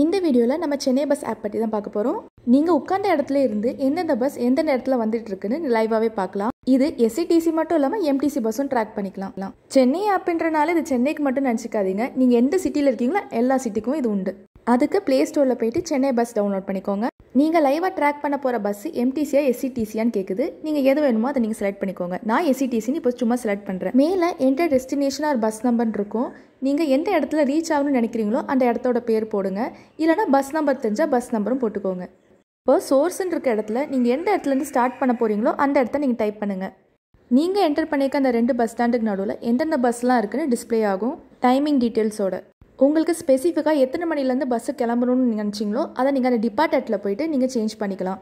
இந்த வீடியோவில் நம்ம சென்னை பஸ் ஆப் பற்றி தான் பார்க்க போகிறோம் நீங்கள் உட்கார்ந்த இடத்துல இருந்து எந்தெந்த பஸ் எந்த இடத்துல வந்துட்டு இருக்குன்னு லைவாகவே பார்க்கலாம் இது எஸ்சிடிசி மட்டும் இல்லாமல் எம்டிசி பஸ்ஸும் ட்ராக் பண்ணிக்கலாம் சென்னை ஆப்ன்றனால இது சென்னைக்கு மட்டும் நினச்சிக்காதீங்க நீங்கள் எந்த சிட்டியில் இருக்கீங்களோ எல்லா சிட்டிக்கும் இது உண்டு அதுக்கு ப்ளே ஸ்டோரில் போயிட்டு சென்னை பஸ் டவுன்லோட் பண்ணிக்கோங்க நீங்கள் லைவாக ட்ராக் பண்ண போகிற பஸ் எம்டிசியா எஸ்சிடிசியான்னு e கேட்குது நீங்கள் எது வேணுமோ அதை நீங்கள் செலக்ட் பண்ணிக்கோங்க நான் எஸ்சிடிசின்னு e இப்போ சும்மா செலக்ட் பண்ணுறேன் மேலே எந்த டெஸ்டினேஷன் ஒரு பஸ் நம்பர் இருக்கும் நீங்கள் எந்த இடத்துல ரீச் ஆகணும்னு நினைக்கிறீங்களோ அந்த இடத்தோட பேர் போடுங்க இல்லைனா பஸ் நம்பர் தெரிஞ்சால் பஸ் நம்பரும் போட்டுக்கோங்க இப்போ சோர்ஸ்ன்னு இருக்க இடத்துல நீங்கள் எந்த இடத்துலேருந்து ஸ்டார்ட் பண்ண போகிறீங்களோ அந்த இடத்த நீங்கள் டைப் பண்ணுங்கள் நீங்கள் என்டர் பண்ணியிருக்க அந்த ரெண்டு பஸ் ஸ்டாண்டுக்கு நடுவில் எந்தெந்த பஸ்லாம் இருக்குன்னு டிஸ்பிளே ஆகும் டைமிங் டீட்டெயில்ஸோட உங்களுக்கு ஸ்பெசிஃபிக்காக எத்தனை மணிலேருந்து பஸ்ஸு கிளம்பணும்னு நீங்கள் நினச்சிங்களோ அதை நீங்கள் அந்த டிபார்ட்மெண்ட்டில் போயிட்டு நீங்கள் சேஞ்ச் பண்ணிக்கலாம்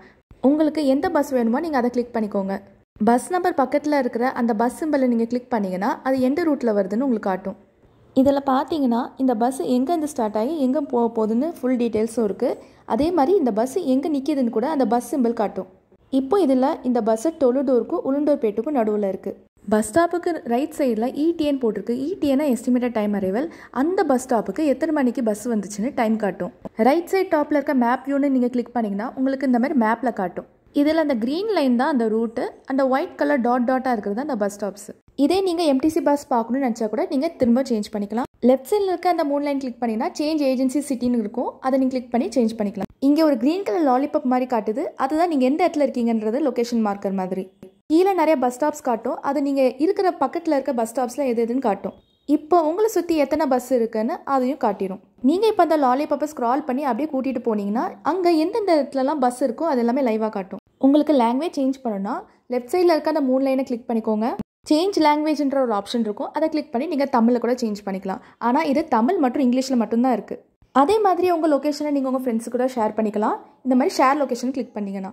உங்களுக்கு எந்த பஸ் வேணுமோ நீங்கள் அதை கிளிக் பண்ணிக்கோங்க பஸ் நம்பர் பக்கத்தில் இருக்கிற அந்த பஸ் சிம்பிளை நீங்கள் கிளிக் பண்ணிங்கன்னா அது எந்த ரூட்டில் வருதுன்னு உங்களுக்கு காட்டும் இதில் பார்த்தீங்கன்னா இந்த பஸ் எங்கேருந்து ஸ்டார்ட் ஆகி எங்கே போக போகுதுன்னு ஃபுல் டீட்டெயில்ஸும் இருக்குது அதே மாதிரி இந்த பஸ் எங்கே நிற்கிதுன்னு கூட அந்த பஸ் சிம்பிள் காட்டும் இப்போ இதில் இந்த பஸ்ஸு டொலுடோருக்கும் உளுண்டூர்பேட்டுக்கும் நடுவில் இருக்குது பஸ் ஸ்டாப்புக்கு ரைட் சைடில் இடிஎன் போட்டிருக்கு இடிஎனா எஸ்டிமேட்டட் டைம் அரைவல் அந்த பஸ் ஸ்டாப்புக்கு எத்தனை மணிக்கு பஸ் வந்துச்சுன்னு டைம் காட்டும் ரைட் சைட் டாப்பில் இருக்க மேப் வியூன்னு நீங்கள் கிளிக் பண்ணிங்கன்னா உங்களுக்கு இந்த மாதிரி மேப்பில் காட்டும் இதில் அந்த க்ரீன் லைன் தான் அந்த ரூட்டு அந்த ஒயிட் கலர் டாட் டாட்டாக இருக்கிறது அந்த பஸ் ஸ்டாப்ஸ் இதே நீங்கள் எம்டிசி பஸ் பார்க்கணும்னு நினச்சா கூட நீங்கள் திரும்ப சேஞ்ச் பண்ணிக்கலாம் லெஃப்ட் சைடில் இருக்க அந்த மூணு லைன் கிளிக் பண்ணிங்கன்னா சேஞ்ச் ஏஜென்சி சிட்டின்னு இருக்கும் அதை நீங்கள் கிளிக் பண்ணி சேஞ்ச் பண்ணிக்கலாம் இங்கே ஒரு க்ரீன் கலர் லாலிபப் மாதிரி காட்டுது அதுதான் நீங்கள் எந்த இடத்துல இருக்கீங்கன்றது லொக்கேஷன் மார்க்கர் மாதிரி கீழே நிறைய பஸ் ஸ்டாப்ஸ் காட்டும் அது நீங்கள் இருக்கிற பக்கத்தில் இருக்க பஸ் ஸ்டாப்ஸில் எது எதுன்னு காட்டும் இப்போ உங்களை சுற்றி எத்தனை பஸ் இருக்குன்னு அதையும் காட்டிடும் நீங்கள் இப்போ அந்த லாலிபாப்பை ஸ்க்ரால் பண்ணி அப்படியே கூட்டிகிட்டு போனீங்கன்னா அங்கே எந்தெந்த இடத்துலலாம் பஸ் இருக்கோ அது எல்லாமே லைவாக காட்டும் உங்களுக்கு லாங்குவேஜ் சேஞ்ச் பண்ணணும்னா லெஃப்ட் சைடில் இருக்க அந்த மூணு லைனை கிளிக் பண்ணிக்கோங்க சேஞ்ச் லாங்குவேஜ்ன்ற ஒரு ஆப்ஷன் இருக்கும் அதை கிளிக் பண்ணி நீங்கள் தமிழில் கூட சேஞ்ச் பண்ணிக்கலாம் ஆனால் இது தமிழ் மற்றும் இங்கிலீஷில் மட்டும்தான் இருக்குது அதே மாதிரி உங்கள் லொக்கேஷனை நீங்கள் உங்கள் ஃப்ரெண்ட்ஸ் கூட ஷேர் பண்ணிக்கலாம் இந்த மாதிரி ஷேர் லொக்கேஷன் கிளிக் பண்ணிங்கன்னா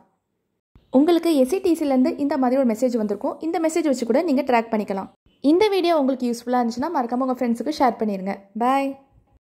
உங்களுக்கு எஸ்இடிசிலேருந்து e இந்த மாதிரி ஒரு மெசேஜ் வந்திருக்கும் இந்த மெசேஜ் வச்சு கூட நீங்கள் ட்ராக் பண்ணிக்கலாம் இந்த வீடியோ உங்களுக்கு யூஸ்ஃபுல்லாக இருந்துச்சுன்னா மறக்காமல் உங்கள் ஃப்ரெண்ட்ஸுக்கு ஷேர் பண்ணிடுங்க பாய்